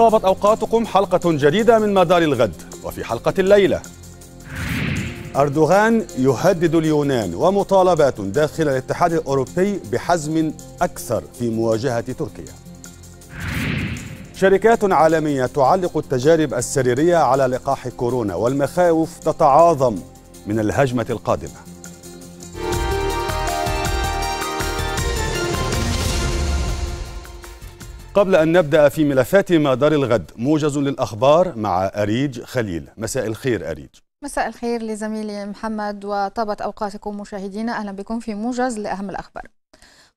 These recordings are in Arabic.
طابت أوقاتكم حلقة جديدة من مدار الغد وفي حلقة الليلة أردوغان يهدد اليونان ومطالبات داخل الاتحاد الأوروبي بحزم أكثر في مواجهة تركيا شركات عالمية تعلق التجارب السريرية على لقاح كورونا والمخاوف تتعاظم من الهجمة القادمة قبل أن نبدأ في ملفات مدار الغد موجز للأخبار مع أريج خليل مساء الخير أريج مساء الخير لزميلي محمد وطابت أوقاتكم مشاهدينا أهلا بكم في موجز لأهم الأخبار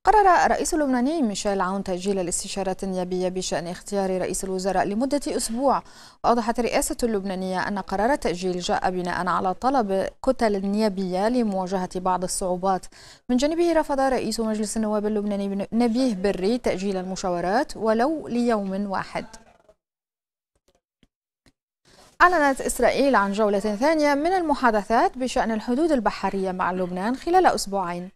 قرر الرئيس اللبناني ميشيل عون تأجيل الاستشارات النيابية بشأن اختيار رئيس الوزراء لمدة أسبوع وأوضحت الرئاسة اللبنانية أن قرار التأجيل جاء بناء على طلب كتل النيابية لمواجهة بعض الصعوبات من جانبه رفض رئيس مجلس النواب اللبناني نبيه بري تأجيل المشاورات ولو ليوم واحد أعلنت إسرائيل عن جولة ثانية من المحادثات بشأن الحدود البحرية مع لبنان خلال أسبوعين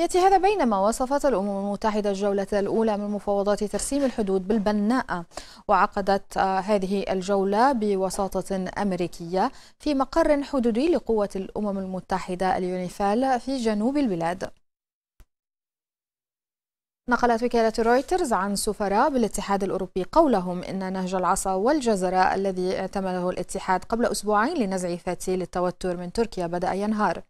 يأتي هذا بينما وصفت الأمم المتحدة الجولة الأولى من مفاوضات ترسيم الحدود بالبناءة وعقدت آه، هذه الجولة بوساطة أمريكية في مقر حدودي لقوة الأمم المتحدة اليونيفال في جنوب البلاد نقلت وكالة رويترز عن سفراء بالاتحاد الأوروبي قولهم إن نهج العصا والجزر الذي اعتمده الاتحاد قبل أسبوعين لنزع فتيل التوتر من تركيا بدأ ينهار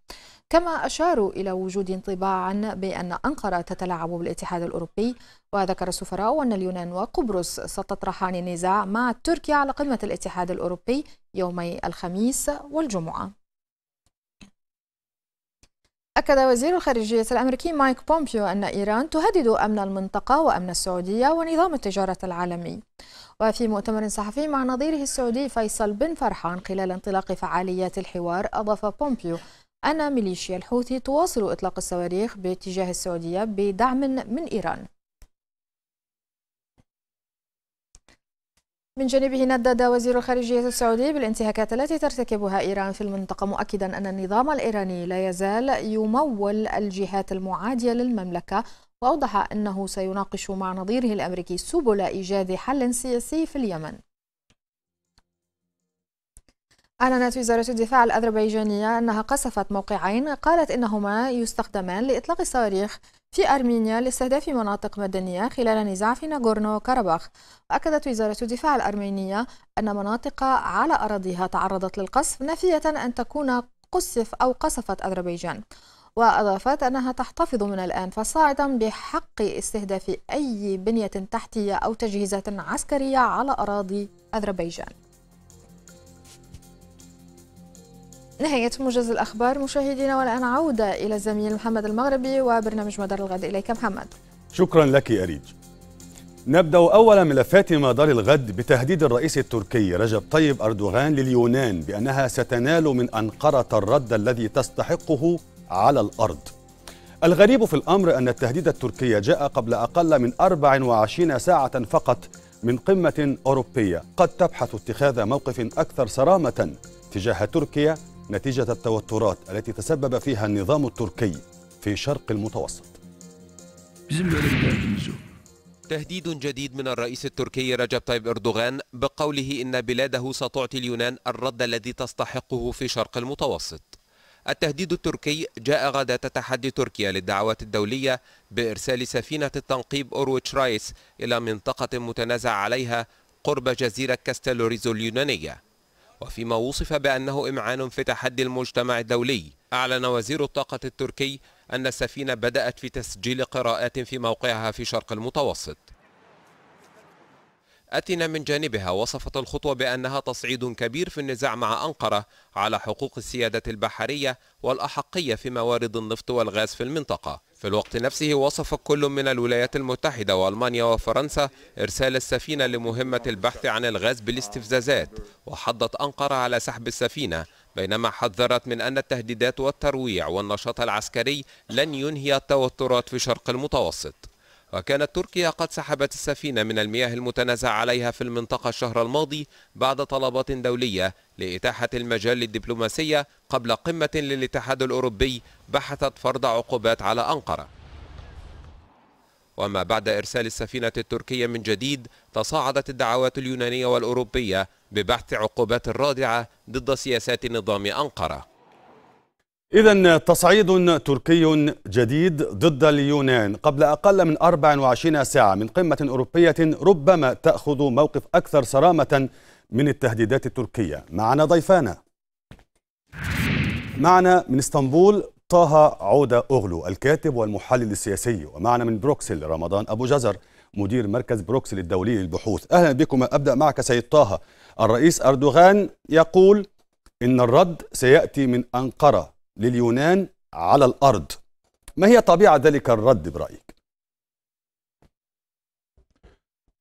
كما أشاروا إلى وجود انطباعا بأن أنقرة تتلاعب بالاتحاد الأوروبي وذكر السفراء أن اليونان وقبرص ستطرحان النزاع مع تركيا على قمة الاتحاد الأوروبي يومي الخميس والجمعة أكد وزير الخارجية الأمريكي مايك بومبيو أن إيران تهدد أمن المنطقة وأمن السعودية ونظام التجارة العالمي وفي مؤتمر صحفي مع نظيره السعودي فيصل بن فرحان خلال انطلاق فعاليات الحوار أضاف بومبيو أن ميليشيا الحوثي تواصل إطلاق الصواريخ باتجاه السعودية بدعم من إيران من جانبه ندد وزير الخارجية السعودي بالانتهاكات التي ترتكبها إيران في المنطقة مؤكدا أن النظام الإيراني لا يزال يمول الجهات المعادية للمملكة وأوضح أنه سيناقش مع نظيره الأمريكي سبل إيجاد حل سياسي في اليمن أعلنت وزارة الدفاع الأذربيجانية أنها قصفت موقعين قالت إنهما يستخدمان لإطلاق الصواريخ في أرمينيا لاستهداف مناطق مدنية خلال نزاع في ناغورنو كاراباخ أكدت وزارة الدفاع الأرمينية أن مناطق على أراضيها تعرضت للقصف نافية أن تكون قصف أو قصفت أذربيجان وأضافت أنها تحتفظ من الآن فصاعدا بحق استهداف أي بنية تحتية أو تجهيزات عسكرية على أراضي أذربيجان نهاية موجز الأخبار مشاهدينا والآن عودة إلى الزميل محمد المغربي وبرنامج مدار الغد إليك محمد شكرا لك أريج نبدأ أول ملفات مدار الغد بتهديد الرئيس التركي رجب طيب أردوغان لليونان بأنها ستنال من أنقرة الرد الذي تستحقه على الأرض الغريب في الأمر أن التهديد التركي جاء قبل أقل من 24 ساعة فقط من قمة أوروبية قد تبحث اتخاذ موقف أكثر صرامة تجاه تركيا نتيجة التوترات التي تسبب فيها النظام التركي في شرق المتوسط تهديد جديد من الرئيس التركي رجب طيب اردوغان بقوله ان بلاده ستعطي اليونان الرد الذي تستحقه في شرق المتوسط. التهديد التركي جاء غدا تحدي تركيا للدعوات الدوليه بارسال سفينه التنقيب اوروتش رايس الى منطقه متنازع عليها قرب جزيره كاستلوريزو اليونانيه. وفيما وصف بأنه إمعان في تحدي المجتمع الدولي أعلن وزير الطاقة التركي أن السفينة بدأت في تسجيل قراءات في موقعها في شرق المتوسط أتينا من جانبها وصفت الخطوة بأنها تصعيد كبير في النزاع مع أنقرة على حقوق السيادة البحرية والأحقية في موارد النفط والغاز في المنطقة في الوقت نفسه وصف كل من الولايات المتحدة وألمانيا وفرنسا إرسال السفينة لمهمة البحث عن الغاز بالاستفزازات وحضت أنقرة على سحب السفينة بينما حذرت من أن التهديدات والترويع والنشاط العسكري لن ينهي التوترات في شرق المتوسط وكانت تركيا قد سحبت السفينة من المياه المتنازع عليها في المنطقة الشهر الماضي بعد طلبات دولية لإتاحة المجال للدبلوماسية قبل قمة للاتحاد الأوروبي بحثت فرض عقوبات على أنقرة وما بعد إرسال السفينة التركية من جديد تصاعدت الدعوات اليونانية والأوروبية ببحث عقوبات رادعة ضد سياسات نظام أنقرة إذا تصعيد تركي جديد ضد اليونان قبل أقل من 24 ساعة من قمة أوروبية ربما تأخذ موقف أكثر صرامة من التهديدات التركية معنا ضيفانا معنا من اسطنبول طه عودة أغلو الكاتب والمحلل السياسي ومعنا من بروكسل رمضان أبو جزر مدير مركز بروكسل الدولي للبحوث أهلا بكم أبدأ معك سيد طه الرئيس أردوغان يقول إن الرد سيأتي من أنقرة لليونان على الأرض ما هي طبيعة ذلك الرد برأيك؟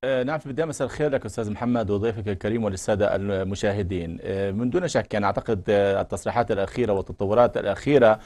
آه، نعم في البدايه مساء الخير لك استاذ محمد وضيفك الكريم وللساده المشاهدين آه، من دون شك يعني اعتقد آه، التصريحات الاخيره والتطورات الاخيره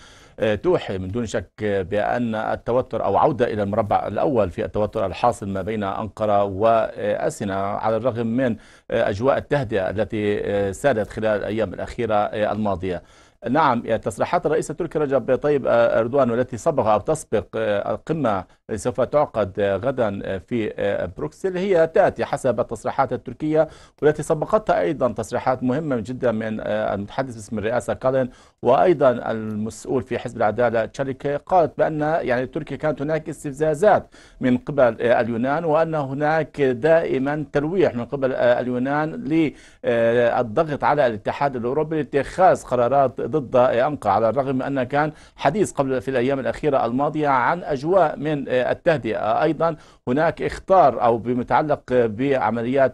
توحي من دون شك بأن التوتر أو عودة إلى المربع الأول في التوتر الحاصل ما بين أنقرة وأسنة على الرغم من أجواء التهدئة التي سادت خلال الأيام الأخيرة الماضية نعم تصريحات الرئيس التركي رجب طيب آه، أردوان والتي سبق أو تسبق آه، القمة سوف تعقد آه، غدا في بروكسل هي تأتي حسب التصريحات التركية والتي سبقتها أيضا تصريحات مهمة جدا من المتحدث باسم الرئاسة كالين وأيضا المسؤول في حزب العدالة تشاليكي قالت بأن يعني تركيا كانت هناك استفزازات من قبل اليونان وأن هناك دائما تلويح من قبل اليونان للضغط على الاتحاد الأوروبي لاتخاذ قرارات ضد أنقى على الرغم من أن كان حديث قبل في الأيام الأخيرة الماضية عن أجواء من التهدئة أيضا هناك اختار أو بمتعلق بعمليات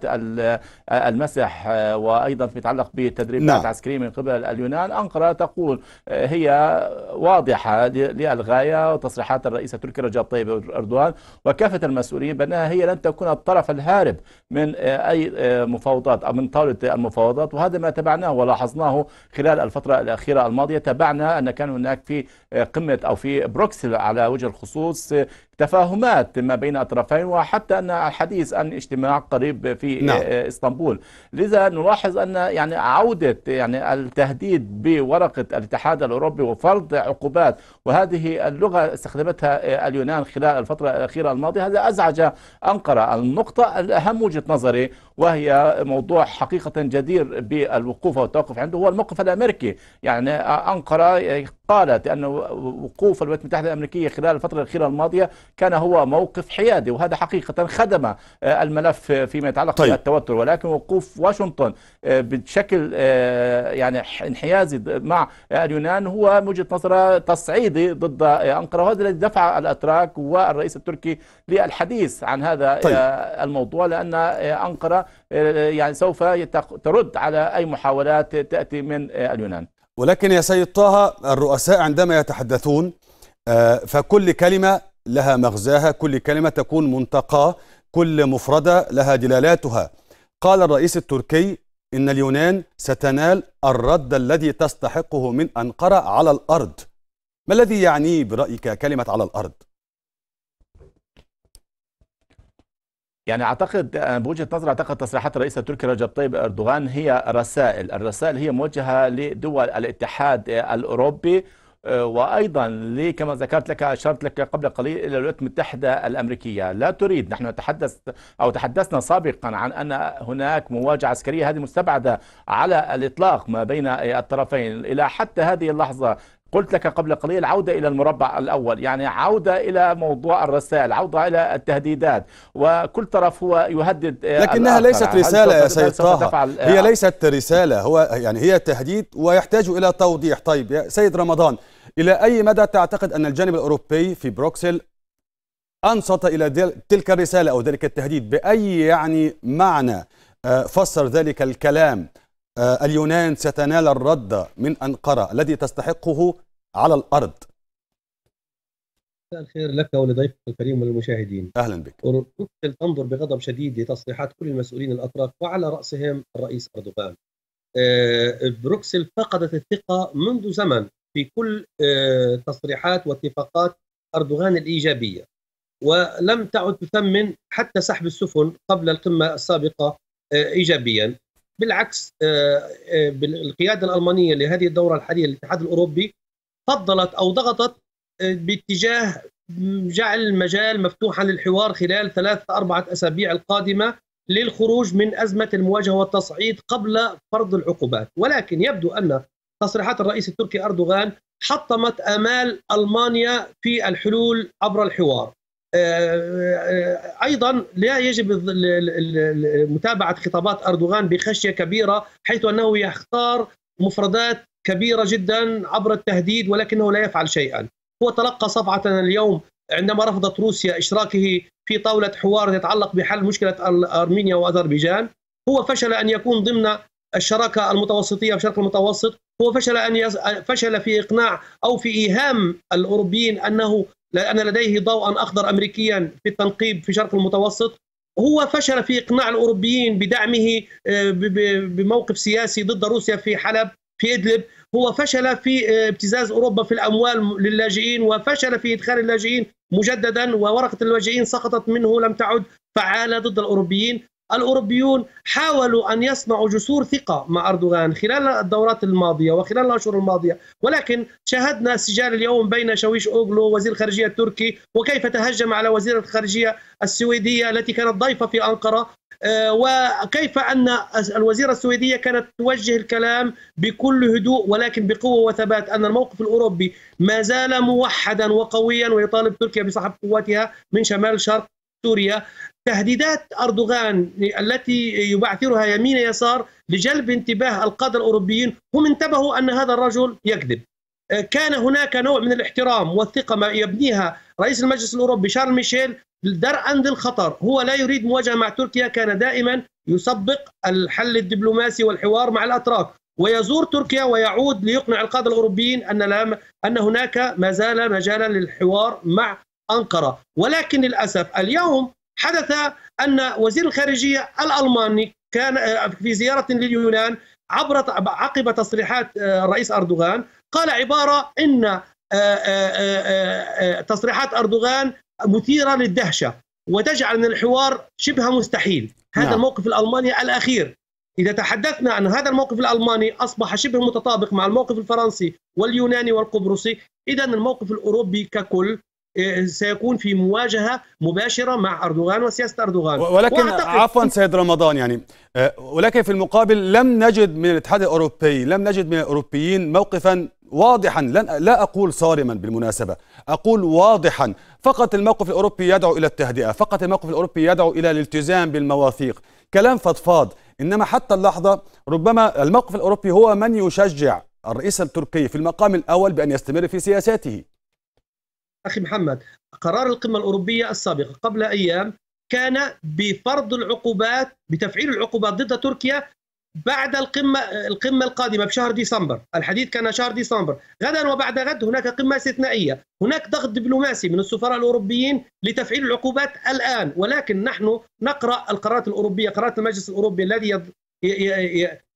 المسح وأيضا يتعلق بتدريبات نعم. عسكرية من قبل اليونان أنقرة تقول هي واضحة للغاية وتصريحات الرئيس التركي رجب طيب أردوان وكافة المسؤولين بأنها هي لن تكون الطرف الهارب من أي مفاوضات أو من طاولة المفاوضات وهذا ما تبعناه ولاحظناه خلال الفترة الأخيرة الأخيرة الماضية تابعنا أن كان هناك في قمة أو في بروكسل على وجه الخصوص تفاهمات ما بين الطرفين وحتى ان الحديث عن اجتماع قريب في نعم. آه، آه، اسطنبول لذا نلاحظ ان يعني عوده يعني التهديد بورقه الاتحاد الاوروبي وفرض عقوبات وهذه اللغه استخدمتها آه، اليونان خلال الفتره الاخيره الماضيه هذا ازعج انقره النقطه الاهم وجهه نظري وهي موضوع حقيقه جدير بالوقوف والتوقف عنده هو الموقف الامريكي يعني انقره قالت أن وقوف الولايات المتحدة الأمريكية خلال الفترة الأخيرة الماضية كان هو موقف حيادي وهذا حقيقة خدم آه، الملف فيما يتعلق طيب. بالتوتر ولكن وقوف واشنطن آه، بشكل آه، يعني انحيازي مع اليونان هو من وجهة نظرة تصعيدي ضد أنقرة وهذا الذي دفع الأتراك والرئيس التركي للحديث عن هذا طيب. الموضوع لأن أنقرة يعني سوف ترد على أي محاولات تأتي من اليونان ولكن يا سيد طه الرؤساء عندما يتحدثون آه، فكل كلمة لها مغزاها كل كلمة تكون منتقاة كل مفردة لها دلالاتها قال الرئيس التركي إن اليونان ستنال الرد الذي تستحقه من أنقرة على الأرض ما الذي يعنيه برأيك كلمة على الأرض؟ يعني اعتقد آه، بوجهه نظري اعتقد تصريحات الرئيس التركي رجب طيب اردوغان هي رسائل، الرسائل هي موجهه لدول الاتحاد آه، الاوروبي آه، وايضا كما ذكرت لك اشرت لك قبل قليل الى الولايات المتحده الامريكيه، لا تريد نحن نتحدث او تحدثنا سابقا عن ان هناك مواجهه عسكريه هذه مستبعده على الاطلاق ما بين الطرفين الى حتى هذه اللحظه قلت لك قبل قليل عودة إلى المربع الأول يعني عودة إلى موضوع الرسائل عودة إلى التهديدات وكل طرف هو يهدد لكنها الآخر. ليست رسالة يا سيد طه هي آه، ليست رسالة هو يعني هي تهديد ويحتاج إلى توضيح طيب يا سيد رمضان إلى أي مدى تعتقد أن الجانب الأوروبي في بروكسل أنصت إلى تلك الرسالة أو ذلك التهديد بأي يعني معنى آه، فسر ذلك الكلام آه، اليونان ستنال الرد من أنقرة الذي تستحقه على الأرض مساء الخير لك ولضيفك الكريم وللمشاهدين اهلا بك تشكل تنظر بغضب شديد لتصريحات كل المسؤولين الاتراك وعلى راسهم الرئيس اردوغان آه، بروكسل فقدت الثقه منذ زمن في كل آه، تصريحات واتفاقات اردوغان الايجابيه ولم تعد تثمن حتى سحب السفن قبل القمه السابقه ايجابيا بالعكس آه، آه، القياده الالمانيه لهذه الدوره الحاليه للاتحاد الاوروبي فضلت او ضغطت آه، باتجاه جعل المجال مفتوحا للحوار خلال ثلاثة أربعة أسابيع القادمة للخروج من أزمة المواجهة والتصعيد قبل فرض العقوبات ولكن يبدو أن تصريحات الرئيس التركي أردوغان حطمت آمال ألمانيا في الحلول عبر الحوار آه، آه، ايضا لا يجب متابعه خطابات اردوغان بخشيه كبيره حيث انه يختار مفردات كبيره جدا عبر التهديد ولكنه لا يفعل شيئا. هو تلقى صفعه اليوم عندما رفضت روسيا اشراكه في طاوله حوار يتعلق بحل مشكله ارمينيا واذربيجان، هو فشل ان يكون ضمن الشراكه المتوسطيه في الشرق المتوسط، هو فشل ان يز... فشل في اقناع او في ايهام الاوروبيين انه لان لديه ضوءا أخضر أمريكيا في التنقيب في شرق المتوسط هو فشل في إقناع الأوروبيين بدعمه آه، بموقف سياسي ضد روسيا في حلب في إدلب هو فشل في آه، ابتزاز أوروبا في الأموال للاجئين وفشل في إدخال اللاجئين مجددا وورقة اللاجئين سقطت منه لم تعد فعالة ضد الأوروبيين الأوروبيون حاولوا أن يصنعوا جسور ثقة مع أردوغان خلال الدورات الماضية وخلال الأشهر الماضية ولكن شاهدنا السجال اليوم بين شويش أوغلو وزير الخارجية التركي وكيف تهجم على وزير الخارجية السويدية التي كانت ضيفة في أنقرة آه، وكيف ان الوزيره السويديه كانت توجه الكلام بكل هدوء ولكن بقوه وثبات ان الموقف الاوروبي ما زال موحدا وقويا ويطالب تركيا بسحب قواتها من شمال شرق سوريا تهديدات أردوغان التي يبعثرها يمين يسار لجلب انتباه القادة الأوروبيين هم انتبهوا أن هذا الرجل يكذب آه، كان هناك نوع من الاحترام والثقة ما يبنيها رئيس المجلس الأوروبي شارل ميشيل درءا للخطر هو لا يريد مواجهة مع تركيا كان دائما يسبق الحل الدبلوماسي والحوار مع الأتراك ويزور تركيا ويعود ليقنع القادة الأوروبيين أن, لا أن هناك ما زال مجالا للحوار مع أنقرة ولكن للأسف اليوم حدث ان وزير الخارجيه الالماني كان آه، في زياره لليونان عبر عقب تصريحات آه، الرئيس اردوغان قال عباره ان آه، تصريحات اردوغان مثيره للدهشه وتجعل من الحوار شبه مستحيل نعم. هذا نعم. الموقف الالماني الاخير اذا تحدثنا عن هذا الموقف الالماني اصبح شبه متطابق مع الموقف الفرنسي واليوناني والقبرصي اذا الموقف الاوروبي ككل إيه، سيكون في مواجهه مباشره مع اردوغان وسياسه اردوغان ولكن عفوا سيد رمضان يعني آه، ولكن في المقابل لم نجد من الاتحاد الاوروبي لم نجد من الاوروبيين موقفا واضحا لن لا اقول صارما بالمناسبه اقول واضحا فقط الموقف الاوروبي يدعو الى التهدئه فقط الموقف الاوروبي يدعو الى الالتزام بالمواثيق كلام فضفاض انما حتى اللحظه ربما الموقف الاوروبي هو من يشجع الرئيس التركي في المقام الاول بان يستمر في سياساته أخي محمد قرار القمة الأوروبية السابقة قبل أيام كان بفرض العقوبات بتفعيل العقوبات ضد تركيا بعد القمة القمة القادمة بشهر ديسمبر، الحديث كان شهر ديسمبر، غدا وبعد غد هناك قمة استثنائية، هناك ضغط دبلوماسي من السفراء الأوروبيين لتفعيل العقوبات الآن، ولكن نحن نقرأ القرارات الأوروبية، قرارات المجلس الأوروبي الذي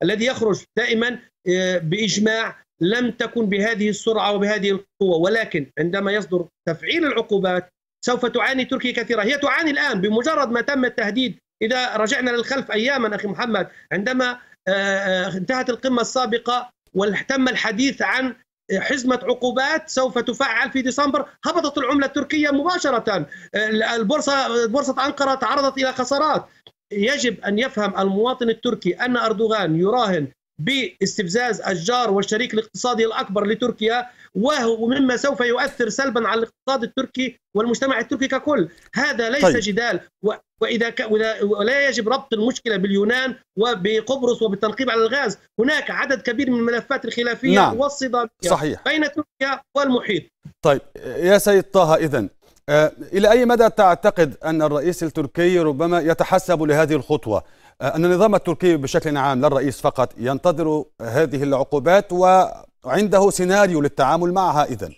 الذي يخرج دائما آه، بإجماع لم تكن بهذه السرعه وبهذه القوه ولكن عندما يصدر تفعيل العقوبات سوف تعاني تركيا كثيرا هي تعاني الان بمجرد ما تم التهديد اذا رجعنا للخلف اياما اخي محمد عندما آه، آه، انتهت القمه السابقه وتم الحديث عن حزمة عقوبات سوف تفعل في ديسمبر هبطت العملة التركية مباشرة آه، البورصة بورصة أنقرة تعرضت إلى خسارات يجب أن يفهم المواطن التركي أن أردوغان يراهن باستفزاز الجار والشريك الاقتصادي الاكبر لتركيا وهو مما سوف يؤثر سلبا على الاقتصاد التركي والمجتمع التركي ككل هذا ليس طيب. جدال و... واذا ك... ولا يجب ربط المشكله باليونان وبقبرص وبالتنقيب على الغاز هناك عدد كبير من الملفات الخلافيه نعم. والصداميه صحيح. بين تركيا والمحيط طيب يا سيد طه اذا آه، الى اي مدى تعتقد ان الرئيس التركي ربما يتحسب لهذه الخطوه آه، أن النظام التركي بشكل عام لا الرئيس فقط ينتظر هذه العقوبات وعنده سيناريو للتعامل معها إذن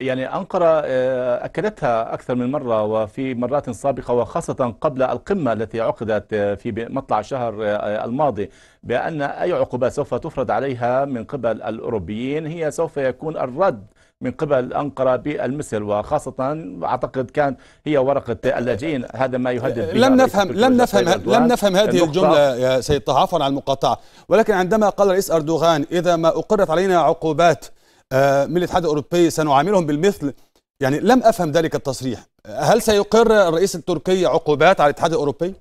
يعني أنقرة آه، أكدتها أكثر من مرة وفي مرات سابقة وخاصة قبل القمة التي عقدت آه، في مطلع الشهر الماضي بأن أي عقوبات سوف تفرض عليها من قبل الأوروبيين هي سوف يكون الرد من قبل أنقرة بالمثل وخاصة أعتقد كان هي ورقة اللاجئين هذا ما يهدد لم نفهم لم نفهم لم نفهم هذه الجملة يا سيد طه عفوا عن المقاطعة ولكن عندما قال رئيس أردوغان إذا ما أقرت علينا عقوبات آه، من الاتحاد الأوروبي سنعاملهم بالمثل يعني لم أفهم ذلك التصريح هل سيقر الرئيس التركي عقوبات على الاتحاد الأوروبي؟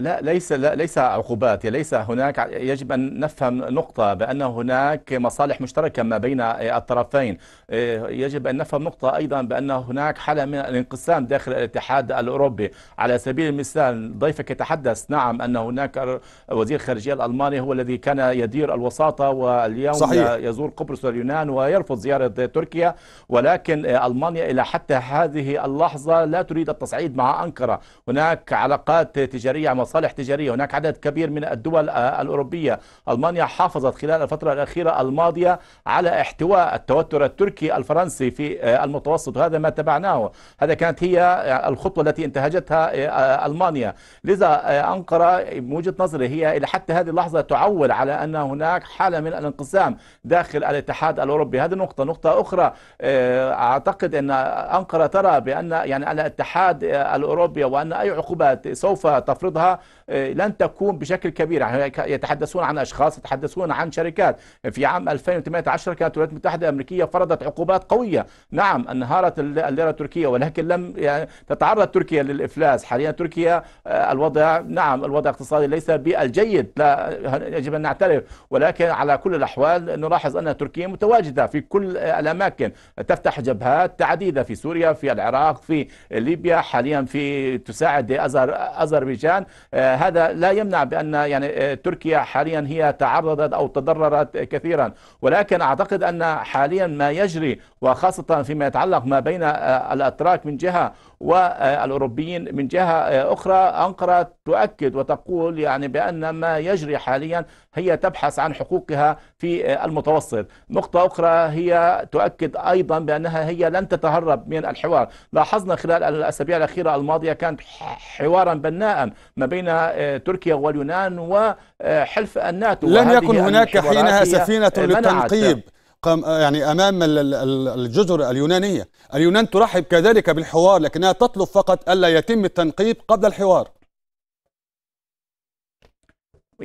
لا ليس لا ليس عقوبات ليس هناك يجب أن نفهم نقطة بأن هناك مصالح مشتركة ما بين الطرفين إيه، يجب أن نفهم نقطة أيضا بأن هناك حالة من الانقسام داخل الاتحاد الأوروبي على سبيل المثال ضيفك يتحدث نعم أن هناك وزير خارجية الألماني هو الذي كان يدير الوساطة واليوم صحيح. يزور قبرص واليونان ويرفض زيارة تركيا ولكن ألمانيا إلى حتى هذه اللحظة لا تريد التصعيد مع أنقرة هناك علاقات تجارية مصالح تجارية هناك عدد كبير من الدول آه، الأوروبية ألمانيا حافظت خلال الفترة الأخيرة الماضية على احتواء التوتر التركي الفرنسي في آه، المتوسط وهذا ما تبعناه هذا كانت هي آه، الخطوة التي انتهجتها ألمانيا لذا أنقرة من وجهة نظري هي إلى حتى هذه اللحظة تعول على أن هناك حالة من الانقسام داخل الاتحاد الأوروبي هذه نقطة نقطة أخرى أعتقد أن أنقرة ترى بأن يعني الاتحاد الأوروبي وأن أي عقوبات سوف تفرضها آه، لن تكون بشكل كبير يعني يتحدثون عن اشخاص يتحدثون عن شركات في عام 2018 كانت الولايات المتحده الامريكيه فرضت عقوبات قويه نعم انهارت الليره التركيه ولكن لم يعني تتعرض تركيا للافلاس حاليا تركيا آه، الوضع نعم الوضع الاقتصادي ليس بالجيد لا يجب ان نعترف ولكن على كل الاحوال نلاحظ ان تركيا متواجده في كل الاماكن تفتح جبهات عديده في سوريا في العراق في ليبيا حاليا في تساعد أزر أذربيجان آه، هذا لا يمنع بأن يعني آه، تركيا حاليا هي تعرضت أو تضررت كثيرا ولكن أعتقد أن حاليا ما يجري وخاصة فيما يتعلق ما بين آه، الأتراك من جهة والأوروبيين من جهة أخرى أنقرة تؤكد وتقول يعني بأن ما يجري حاليا هي تبحث عن حقوقها في المتوسط نقطة أخرى هي تؤكد أيضا بأنها هي لن تتهرب من الحوار لاحظنا خلال الأسابيع الأخيرة الماضية كانت حوارا بناء ما بين تركيا واليونان وحلف الناتو لم يكن هناك حينها سفينة للتنقيب آه، يعني امام الجزر اليونانيه اليونان ترحب كذلك بالحوار لكنها تطلب فقط الا يتم التنقيب قبل الحوار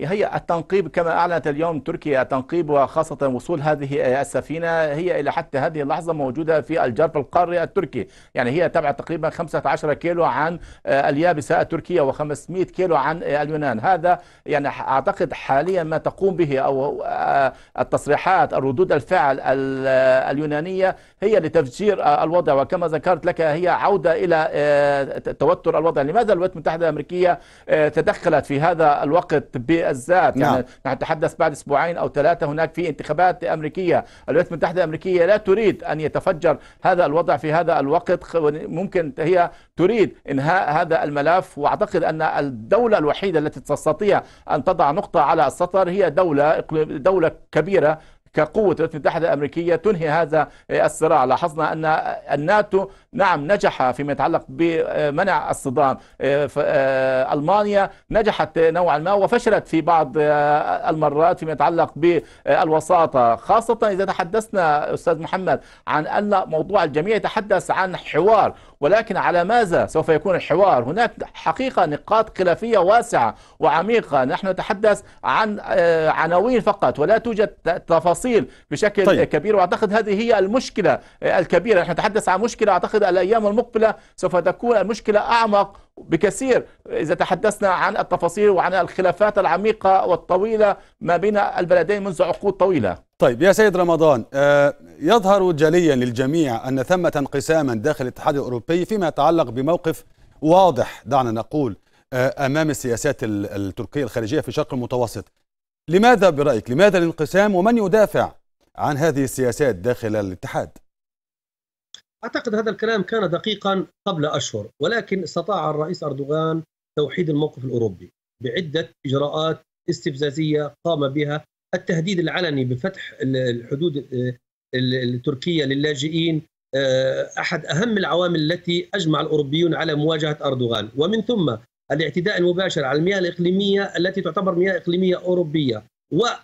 هي التنقيب كما أعلنت اليوم تركيا التنقيب وخاصة وصول هذه السفينة هي إلى حتى هذه اللحظة موجودة في الجرف القاري التركي يعني هي تبعد تقريبا 15 كيلو عن اليابسة التركية و500 كيلو عن اليونان هذا يعني أعتقد حاليا ما تقوم به أو التصريحات الردود الفعل اليونانية هي لتفجير الوضع وكما ذكرت لك هي عودة إلى آه، توتر الوضع لماذا الولايات المتحدة الأمريكية آه، تدخلت في هذا الوقت ب الذات يعني نعم. يعني نحن نتحدث بعد اسبوعين او ثلاثه هناك في انتخابات امريكيه الولايات المتحده الامريكيه لا تريد ان يتفجر هذا الوضع في هذا الوقت ممكن هي تريد انهاء هذا الملف واعتقد ان الدوله الوحيده التي تستطيع ان تضع نقطه على السطر هي دوله دوله كبيره كقوة الولايات المتحدة الأمريكية تنهي هذا الصراع لاحظنا أن الناتو نعم نجح فيما يتعلق بمنع الصدام آه، آه، ألمانيا نجحت نوعا ما وفشلت في بعض آه، المرات فيما يتعلق بالوساطة خاصة إذا تحدثنا أستاذ محمد عن أن موضوع الجميع يتحدث عن حوار ولكن على ماذا سوف يكون الحوار هناك حقيقة نقاط خلافية واسعة وعميقة نحن نتحدث عن عناوين فقط ولا توجد تفاصيل بشكل طيب. كبير وأعتقد هذه هي المشكلة الكبيرة نحن نتحدث عن مشكلة أعتقد أعتقد الأيام المقبلة سوف تكون المشكلة أعمق بكثير إذا تحدثنا عن التفاصيل وعن الخلافات العميقة والطويلة ما بين البلدين منذ عقود طويلة طيب يا سيد رمضان آه، يظهر جليا للجميع أن ثمة انقساما داخل الاتحاد الأوروبي فيما يتعلق بموقف واضح دعنا نقول آه، أمام السياسات التركية الخارجية في الشرق المتوسط لماذا برأيك لماذا الانقسام ومن يدافع عن هذه السياسات داخل الاتحاد أعتقد هذا الكلام كان دقيقا قبل أشهر ولكن استطاع الرئيس أردوغان توحيد الموقف الأوروبي بعدة إجراءات استفزازية قام بها التهديد العلني بفتح الحدود التركية للاجئين آه، أحد أهم العوامل التي أجمع الأوروبيون على مواجهة أردوغان ومن ثم الاعتداء المباشر على المياه الإقليمية التي تعتبر مياه إقليمية أوروبية وتجرؤ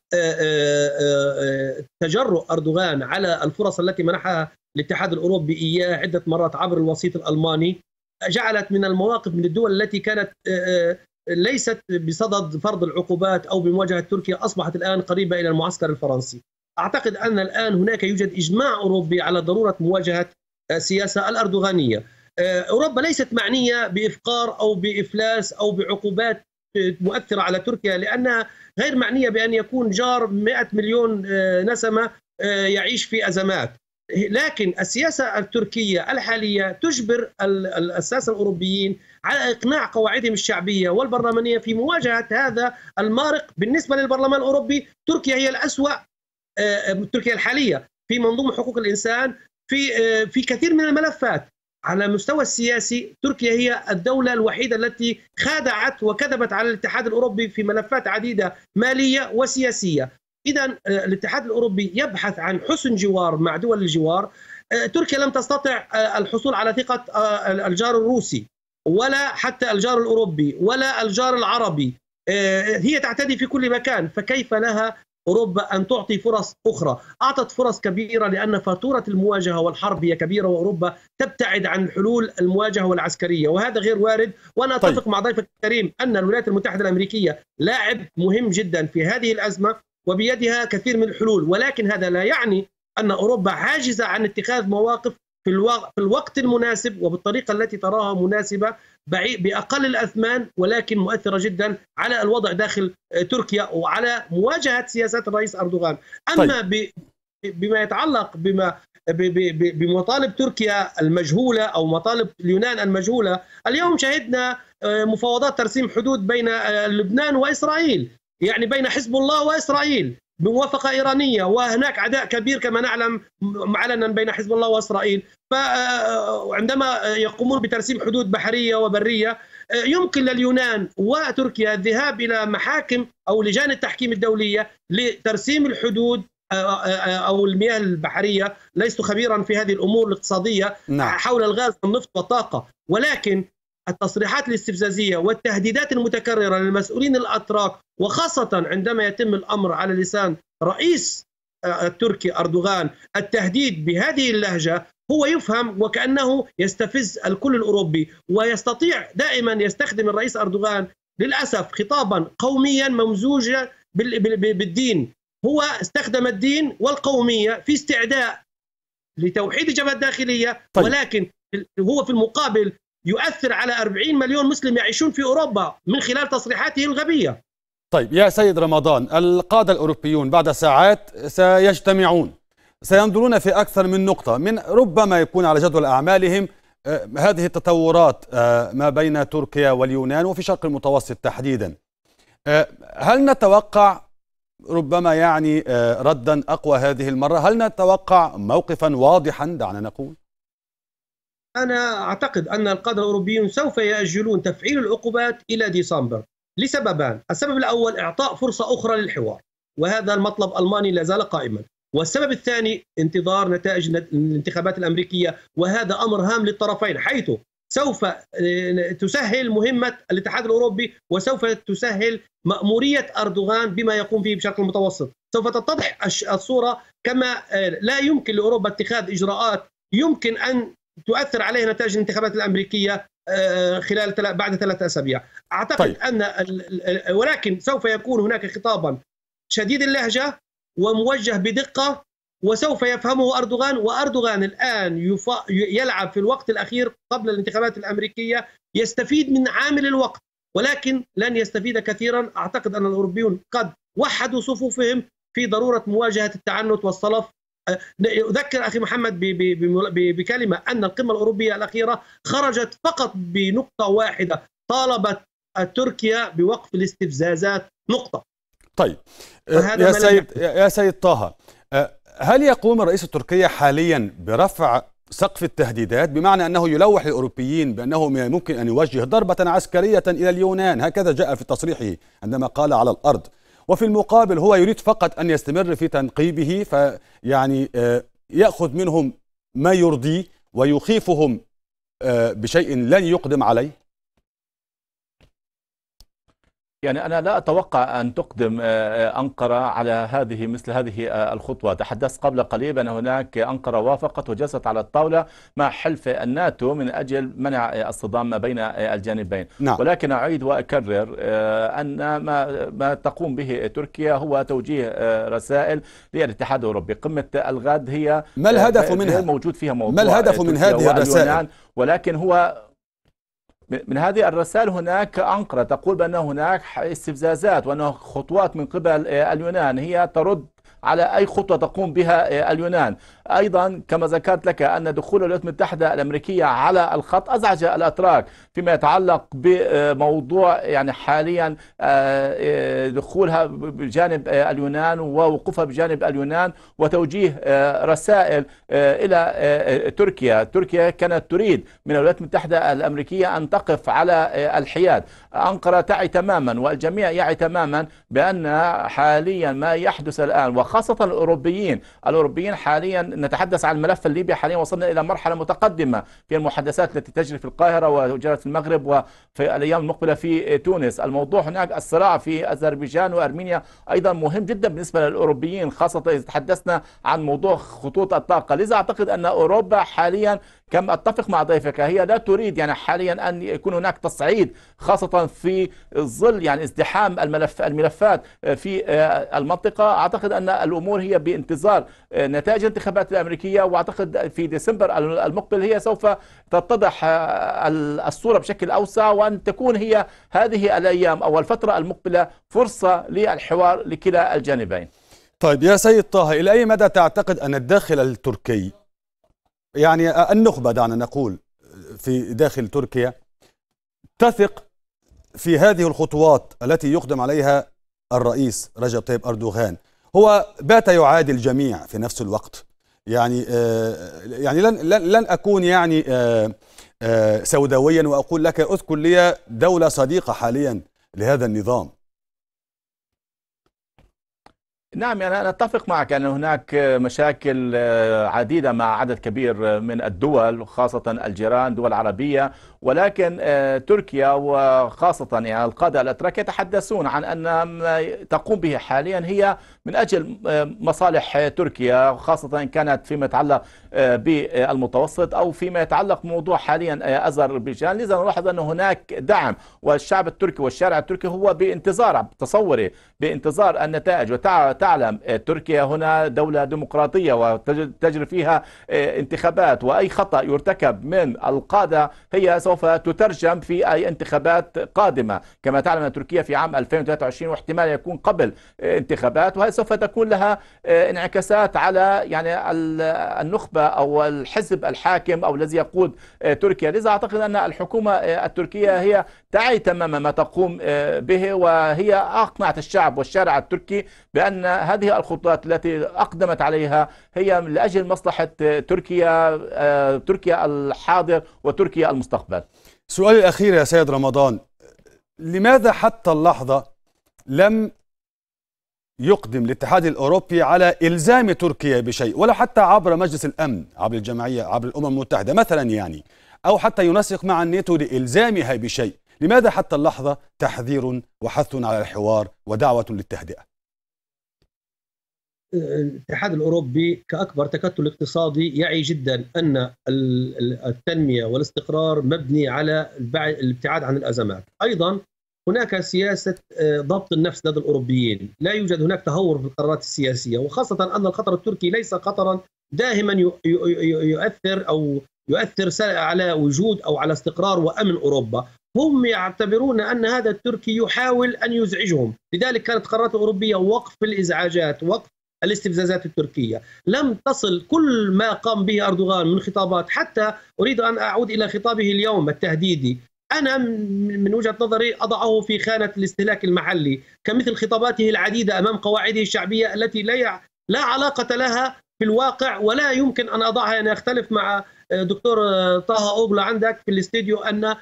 آه، آه، أردوغان على الفرص التي منحها الاتحاد الاوروبي اياه عده مرات عبر الوسيط الالماني جعلت من المواقف من الدول التي كانت آه، آه، ليست بصدد فرض العقوبات او بمواجهه تركيا اصبحت الان قريبه الى المعسكر الفرنسي. اعتقد ان الان هناك يوجد اجماع اوروبي على ضروره مواجهه السياسه آه، الاردوغانيه. اوروبا ليست معنيه بافقار او بافلاس او بعقوبات مؤثره على تركيا لانها غير معنيه بان يكون جار 100 مليون نسمه يعيش في ازمات. لكن السياسة التركية الحالية تجبر الساسة الأوروبيين على إقناع قواعدهم الشعبية والبرلمانية في مواجهة هذا المارق بالنسبة للبرلمان الأوروبي تركيا هي الأسوأ آه، آه، تركيا الحالية في منظومة حقوق الإنسان في آه، في كثير من الملفات على المستوى السياسي تركيا هي الدولة الوحيدة التي خادعت وكذبت على الاتحاد الأوروبي في ملفات عديدة مالية وسياسية اذا آه، الاتحاد الاوروبي يبحث عن حسن جوار مع دول الجوار آه، تركيا لم تستطع آه، الحصول على ثقه الجار الروسي ولا حتى الجار الاوروبي ولا الجار العربي هي تعتدي في كل مكان فكيف لها اوروبا ان تعطي فرص اخرى، اعطت فرص كبيره لان فاتوره المواجهه والحرب هي كبيره واوروبا تبتعد عن حلول المواجهه والعسكريه وهذا غير وارد وانا اتفق طيب. مع ضيفك الكريم ان الولايات المتحده الامريكيه لاعب مهم جدا في هذه الازمه وبيدها كثير من الحلول ولكن هذا لا يعني أن أوروبا عاجزة عن اتخاذ مواقف في, الوق... في الوقت المناسب وبالطريقة التي تراها مناسبة بعي... بأقل الأثمان ولكن مؤثرة جدا على الوضع داخل آه، تركيا وعلى مواجهة سياسات الرئيس أردوغان أما طيب. ب... بما يتعلق بما بمطالب تركيا المجهولة أو مطالب اليونان المجهولة اليوم شهدنا آه، مفاوضات ترسيم حدود بين آه، لبنان وإسرائيل يعني بين حزب الله وإسرائيل بموافقة إيرانية وهناك عداء كبير كما نعلم معلنا بين حزب الله وإسرائيل فعندما آه، يقومون بترسيم حدود بحرية وبرية آه، يمكن لليونان وتركيا الذهاب إلى محاكم أو لجان التحكيم الدولية لترسيم الحدود آه، او المياه البحريه لست خبيرا في هذه الامور الاقتصاديه نعم. حول الغاز والنفط والطاقه ولكن التصريحات الاستفزازية والتهديدات المتكررة للمسؤولين الأتراك وخاصة عندما يتم الأمر على لسان رئيس آه، التركي أردوغان التهديد بهذه اللهجة هو يفهم وكأنه يستفز الكل الأوروبي ويستطيع دائما يستخدم الرئيس أردوغان للأسف خطابا قوميا ممزوجا بالدين هو استخدم الدين والقومية في استعداء لتوحيد الجبهة الداخلية طيب. ولكن هو في المقابل يؤثر على 40 مليون مسلم يعيشون في أوروبا من خلال تصريحاته الغبية طيب يا سيد رمضان القادة الأوروبيون بعد ساعات سيجتمعون سينظرون في أكثر من نقطة من ربما يكون على جدول أعمالهم آه، هذه التطورات آه، ما بين تركيا واليونان وفي شرق المتوسط تحديدا آه، هل نتوقع ربما يعني ردا أقوى هذه المرة هل نتوقع موقفا واضحا دعنا نقول أنا أعتقد أن القادة الأوروبيون سوف يأجلون تفعيل العقوبات إلى ديسمبر لسببان السبب الأول إعطاء فرصة أخرى للحوار وهذا المطلب الألماني لا زال قائما والسبب الثاني انتظار نتائج الانتخابات الأمريكية وهذا أمر هام للطرفين حيث سوف آه، تسهل مهمة الاتحاد الأوروبي وسوف تسهل مأمورية أردوغان بما يقوم فيه بشكل المتوسط سوف تتضح الصورة كما آه، لا يمكن لأوروبا اتخاذ إجراءات يمكن أن تؤثر عليه نتائج الانتخابات الامريكيه آه، خلال بعد ثلاثة اسابيع اعتقد طيب. ان ولكن سوف يكون هناك خطابا شديد اللهجه وموجه بدقه وسوف يفهمه اردوغان واردوغان الان يلعب في الوقت الاخير قبل الانتخابات الامريكيه يستفيد من عامل الوقت ولكن لن يستفيد كثيرا اعتقد ان الاوروبيون قد وحدوا صفوفهم في ضروره مواجهه التعنت والصلف اذكر اخي محمد بكلمه ان القمه الاوروبيه الاخيره خرجت فقط بنقطه واحده طالبت تركيا بوقف الاستفزازات نقطه طيب يا سيد يا سيد طه أه، هل يقوم الرئيس التركي حاليا برفع سقف التهديدات بمعنى انه يلوح الاوروبيين بانه من الممكن ان يوجه ضربه عسكريه الى اليونان هكذا جاء في تصريحه عندما قال على الارض وفي المقابل هو يريد فقط أن يستمر في تنقيبه فيعني آه، يأخذ منهم ما يرضيه ويخيفهم آه، بشيء لن يقدم عليه يعني أنا لا أتوقع أن تقدم آه، آه، أنقرة على هذه مثل هذه آه، الخطوة تحدثت قبل قليل أن هناك أنقرة وافقت وجلست على الطاولة مع حلف الناتو من أجل منع الصدام ما بين الجانبين نعم. ولكن أعيد وأكرر أن ما, ما تقوم به تركيا هو توجيه رسائل للاتحاد الأوروبي قمة الغد هي ما الهدف منها؟ موجود فيها موضوع ما الهدف من هذه الرسائل؟ ولكن هو من هذه الرسائل هناك أنقرة تقول بأن هناك استفزازات وأنه خطوات من قبل آه، اليونان هي ترد على أي خطوة تقوم بها آه، اليونان أيضا كما ذكرت لك أن دخول الولايات المتحدة الأمريكية على الخط أزعج الأتراك فيما يتعلق بموضوع يعني حاليا آه، آه، دخولها بجانب اليونان ووقوفها بجانب اليونان وتوجيه رسائل إلى تركيا تركيا كانت تريد من الولايات المتحدة الأمريكية أن تقف على الحياد أنقرة تعي تماما والجميع يعي تماما بأن حاليا ما يحدث الآن وخاصة الأوروبيين الأوروبيين حاليا نتحدث عن الملف الليبي حاليا وصلنا إلى مرحلة متقدمة في المحادثات التي تجري في القاهرة في المغرب وفي الأيام المقبلة في تونس الموضوع هناك الصراع في أذربيجان وأرمينيا أيضا مهم جدا بالنسبة للأوروبيين خاصة إذا تحدثنا عن موضوع خطوط الطاقة لذا أعتقد أن أوروبا حاليا كم أتفق مع ضيفك هي لا تريد يعني حاليا أن يكون هناك تصعيد خاصة في ظل يعني ازدحام الملف الملفات في آه، المنطقة أعتقد أن الأمور هي بانتظار آه، نتائج الانتخابات الأمريكية وأعتقد في ديسمبر المقبل هي سوف تتضح آه، الصورة بشكل أوسع وأن تكون هي هذه الأيام أو الفترة المقبلة فرصة للحوار لكلا الجانبين طيب يا سيد طه إلى أي مدى تعتقد أن الداخل التركي يعني النخبة دعنا نقول في داخل تركيا تثق في هذه الخطوات التي يقدم عليها الرئيس رجب طيب أردوغان هو بات يعادي الجميع في نفس الوقت يعني آه يعني لن لن لن اكون يعني آه آه سوداويا واقول لك اذكر لي دوله صديقه حاليا لهذا النظام نعم يعني أنا أتفق معك أن يعني هناك مشاكل آه، عديدة مع عدد كبير آه، من الدول خاصة الجيران دول عربية ولكن آه، تركيا وخاصة يعني القادة الأتراك يتحدثون عن أن ما تقوم به حاليا هي من أجل آه، مصالح آه، تركيا خاصة ان كانت فيما يتعلق آه، بالمتوسط أو فيما يتعلق بموضوع حاليا أذربيجان لذا نلاحظ أن هناك دعم والشعب التركي والشارع التركي هو بانتظار تصوري بانتظار النتائج وتعلم تركيا هنا دولة ديمقراطية وتجري فيها انتخابات وأي خطأ يرتكب من القادة هي سوف تترجم في أي انتخابات قادمة كما تعلم أن تركيا في عام 2023 واحتمال يكون قبل انتخابات وهذا سوف تكون لها آه، انعكاسات على يعني النخبة أو الحزب الحاكم أو الذي يقود آه، تركيا لذا أعتقد أن الحكومة آه، التركية هي تعي تماما ما تقوم به وهي أقنعت الشعب والشارع التركي بأن هذه الخطوات التي أقدمت عليها هي لأجل مصلحة تركيا تركيا الحاضر وتركيا المستقبل سؤالي الأخير يا سيد رمضان لماذا حتى اللحظة لم يقدم الاتحاد الاوروبي على الزام تركيا بشيء ولا حتى عبر مجلس الامن عبر الجمعيه عبر الامم المتحده مثلا يعني او حتى ينسق مع الناتو لالزامها بشيء لماذا حتى اللحظه تحذير وحث على الحوار ودعوه للتهدئه الاتحاد الاوروبي كاكبر تكتل اقتصادي يعي جدا ان التنميه والاستقرار مبني على الابتعاد عن الازمات، ايضا هناك سياسة آه، ضبط النفس لدى الأوروبيين لا يوجد هناك تهور في القرارات السياسية وخاصة أن الخطر التركي ليس خطرا دائما يؤثر أو يؤثر على وجود أو على استقرار وأمن أوروبا هم يعتبرون أن هذا التركي يحاول أن يزعجهم لذلك كانت قرارات أوروبية وقف الإزعاجات وقف الاستفزازات التركية لم تصل كل ما قام به أردوغان من خطابات حتى أريد أن أعود إلى خطابه اليوم التهديدي انا من وجهه نظري اضعه في خانه الاستهلاك المحلي كمثل خطاباته العديده امام قواعده الشعبيه التي لا لا علاقه لها في الواقع ولا يمكن ان اضعها يعني اختلف مع آه، دكتور آه، طه اوبلا عندك في الاستديو ان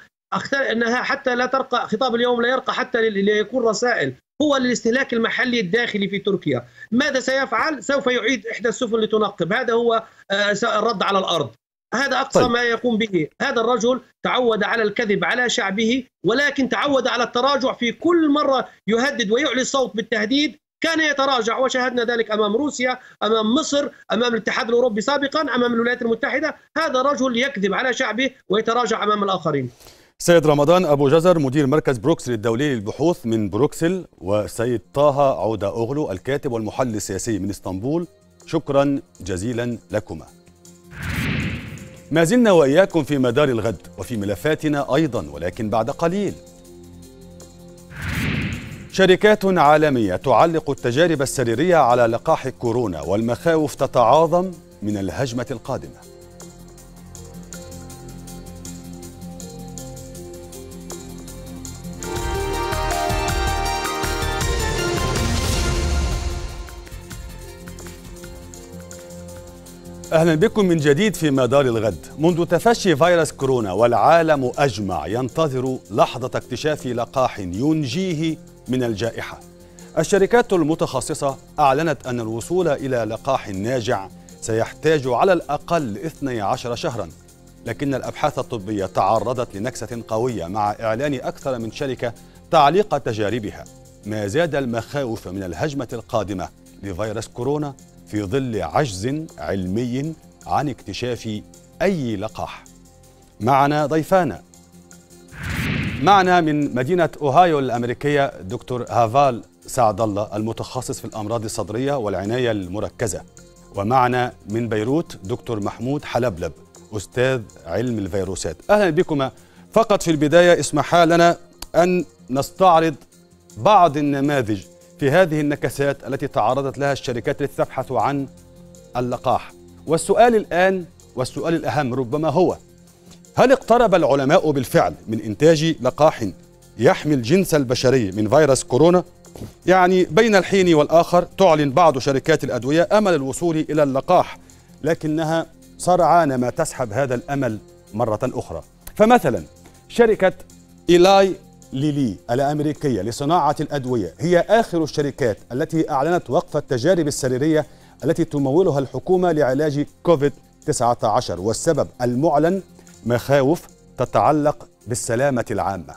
انها حتى لا ترقى خطاب اليوم لا يرقى حتى ليكون رسائل هو للاستهلاك المحلي الداخلي في تركيا ماذا سيفعل سوف يعيد احدى السفن لتنقب هذا هو آه، الرد على الارض هذا أقصى طيب. ما يقوم به هذا الرجل تعود على الكذب على شعبه ولكن تعود على التراجع في كل مرة يهدد ويعلي صوت بالتهديد كان يتراجع وشاهدنا ذلك امام روسيا، امام مصر، امام الاتحاد الاوروبي سابقا، امام الولايات المتحده، هذا رجل يكذب على شعبه ويتراجع امام الاخرين. سيد رمضان ابو جزر مدير مركز بروكسل الدولي للبحوث من بروكسل والسيد طه عوده اوغلو الكاتب والمحلل السياسي من اسطنبول، شكرا جزيلا لكما. ما زلنا وإياكم في مدار الغد وفي ملفاتنا أيضا ولكن بعد قليل شركات عالمية تعلق التجارب السريرية على لقاح كورونا والمخاوف تتعاظم من الهجمة القادمة أهلا بكم من جديد في مدار الغد منذ تفشي فيروس كورونا والعالم أجمع ينتظر لحظة اكتشاف لقاح ينجيه من الجائحة الشركات المتخصصة أعلنت أن الوصول إلى لقاح ناجع سيحتاج على الأقل 12 شهرا لكن الأبحاث الطبية تعرضت لنكسة قوية مع إعلان أكثر من شركة تعليق تجاربها ما زاد المخاوف من الهجمة القادمة لفيروس كورونا في ظل عجز علمي عن اكتشاف أي لقاح معنا ضيفانا معنا من مدينة أوهايو الأمريكية دكتور هافال سعد الله المتخصص في الأمراض الصدرية والعناية المركزة ومعنا من بيروت دكتور محمود حلبلب أستاذ علم الفيروسات أهلا بكما فقط في البداية اسمحا لنا أن نستعرض بعض النماذج في هذه النكسات التي تعرضت لها الشركات التي تبحث عن اللقاح والسؤال الآن والسؤال الأهم ربما هو هل اقترب العلماء بالفعل من إنتاج لقاح يحمي الجنس البشري من فيروس كورونا؟ يعني بين الحين والآخر تعلن بعض شركات الأدوية أمل الوصول إلى اللقاح لكنها سرعان ما تسحب هذا الأمل مرة أخرى فمثلا شركة إيلاي ليلي الأمريكية لصناعة الأدوية هي آخر الشركات التي أعلنت وقف التجارب السريرية التي تمولها الحكومة لعلاج كوفيد-19 والسبب المعلن مخاوف تتعلق بالسلامة العامة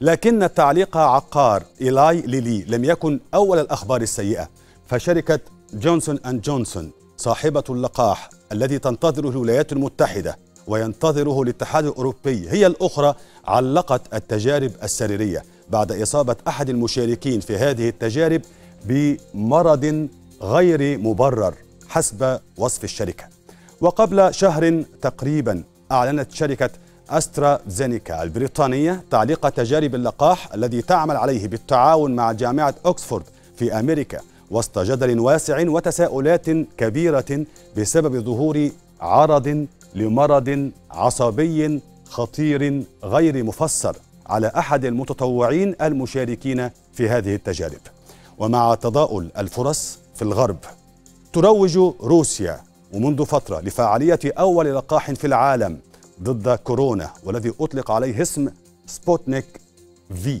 لكن تعليق عقار إيلاي ليلي لم يكن أول الأخبار السيئة فشركة جونسون أند جونسون صاحبة اللقاح الذي تنتظره الولايات المتحدة وينتظره الاتحاد الاوروبي هي الاخرى علقت التجارب السريريه بعد اصابه احد المشاركين في هذه التجارب بمرض غير مبرر حسب وصف الشركه وقبل شهر تقريبا اعلنت شركه أسترازينيكا البريطانية تعليق تجارب اللقاح الذي تعمل عليه بالتعاون مع جامعة أكسفورد في أمريكا وسط جدل واسع وتساؤلات كبيرة بسبب ظهور عرض لمرض عصبي خطير غير مفسر على احد المتطوعين المشاركين في هذه التجارب ومع تضاؤل الفرص في الغرب تروج روسيا ومنذ فتره لفعاليه اول لقاح في العالم ضد كورونا والذي اطلق عليه اسم سبوتنيك في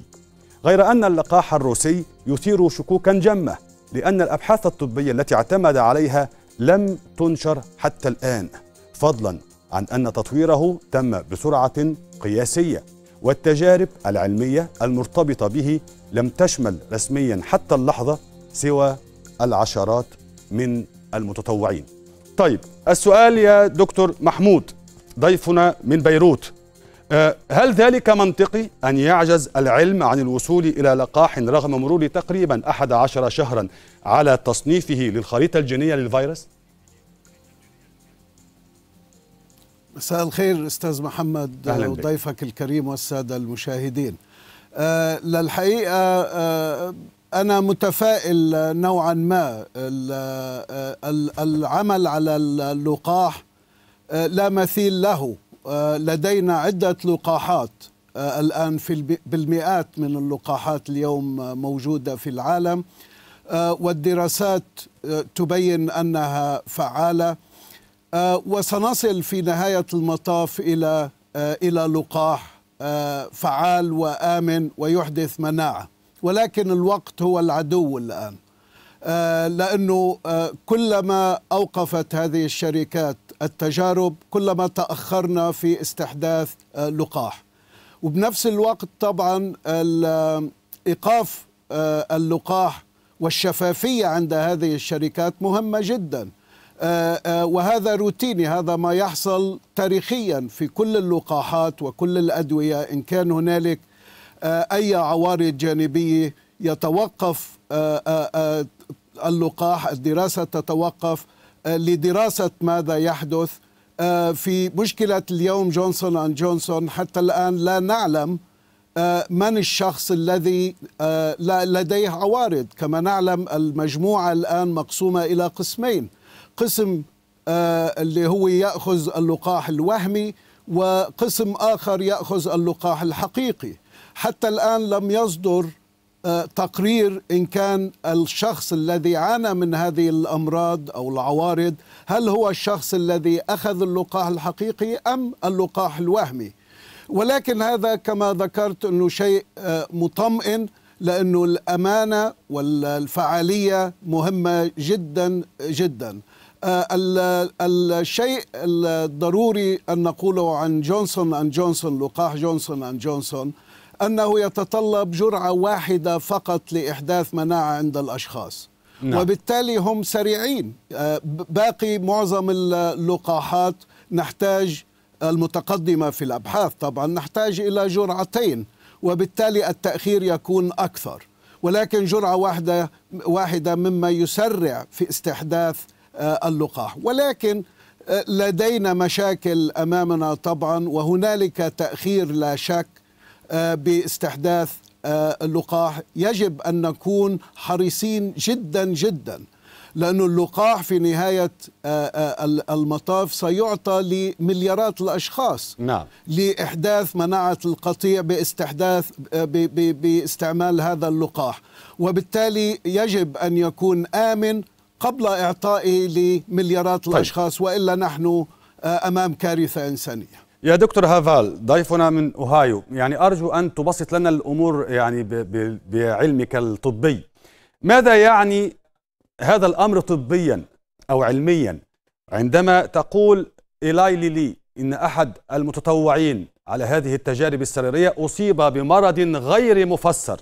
غير ان اللقاح الروسي يثير شكوكا جمه لان الابحاث الطبيه التي اعتمد عليها لم تنشر حتى الان فضلا عن أن تطويره تم بسرعة قياسية والتجارب العلمية المرتبطة به لم تشمل رسميا حتى اللحظة سوى العشرات من المتطوعين طيب السؤال يا دكتور محمود ضيفنا من بيروت آه، هل ذلك منطقي أن يعجز العلم عن الوصول إلى لقاح رغم مرور تقريبا 11 شهرا على تصنيفه للخريطة الجينية للفيروس؟ مساء الخير استاذ محمد وضيفك الكريم والساده المشاهدين آه للحقيقه آه انا متفائل نوعا ما آه، العمل على اللقاح آه، لا مثيل له آه، لدينا عده لقاحات الان في بالمئات من اللقاحات اليوم موجوده في العالم والدراسات تبين انها فعاله آه، وسنصل في نهاية المطاف إلى آه، إلى لقاح آه، فعال وآمن ويحدث مناعة ولكن الوقت هو العدو الآن لأنه كلما أوقفت هذه الشركات التجارب كلما تأخرنا في استحداث لقاح وبنفس الوقت طبعا إيقاف اللقاح والشفافية عند هذه الشركات مهمة جداً آه، آه، وهذا روتيني هذا ما يحصل تاريخيا في كل اللقاحات وكل الأدوية إن كان هنالك آه، أي عوارض جانبية يتوقف اللقاح الدراسة تتوقف لدراسة ماذا يحدث في مشكلة اليوم جونسون أند جونسون حتى الآن لا نعلم من الشخص الذي لديه عوارض كما نعلم المجموعة الآن مقسومة إلى قسمين قسم آه، اللي هو ياخذ اللقاح الوهمي وقسم اخر ياخذ اللقاح الحقيقي حتى الان لم يصدر آه، تقرير ان كان الشخص الذي عانى من هذه الامراض او العوارض هل هو الشخص الذي اخذ اللقاح الحقيقي ام اللقاح الوهمي ولكن هذا كما ذكرت انه شيء آه، مطمئن لانه الامانه والفعاليه مهمه جدا جدا آه، الشيء الضروري أن نقوله عن جونسون أند جونسون لقاح جونسون أند جونسون أنه يتطلب جرعة واحدة فقط لإحداث مناعة عند الأشخاص نعم. وبالتالي هم سريعين آه، باقي معظم اللقاحات نحتاج المتقدمة في الأبحاث طبعا نحتاج إلى جرعتين وبالتالي التأخير يكون أكثر ولكن جرعة واحدة واحدة مما يسرع في استحداث آه، اللقاح ولكن آه، لدينا مشاكل امامنا طبعا وهنالك تاخير لا شك آه، باستحداث اللقاح يجب ان نكون حريصين جدا جدا لأن اللقاح في نهاية المطاف سيعطى لمليارات الأشخاص نعم. لإحداث مناعة القطيع باستحداث باستعمال هذا اللقاح وبالتالي يجب أن يكون آمن قبل إعطائه لمليارات طيب. الأشخاص وإلا نحن آه، أمام كارثة إنسانية يا دكتور هافال ضيفنا من أوهايو يعني أرجو أن تبسط لنا الأمور يعني بعلمك الطبي ماذا يعني هذا الأمر طبيا أو علميا عندما تقول إيلاي ليلي إن أحد المتطوعين على هذه التجارب السريرية أصيب بمرض غير مفسر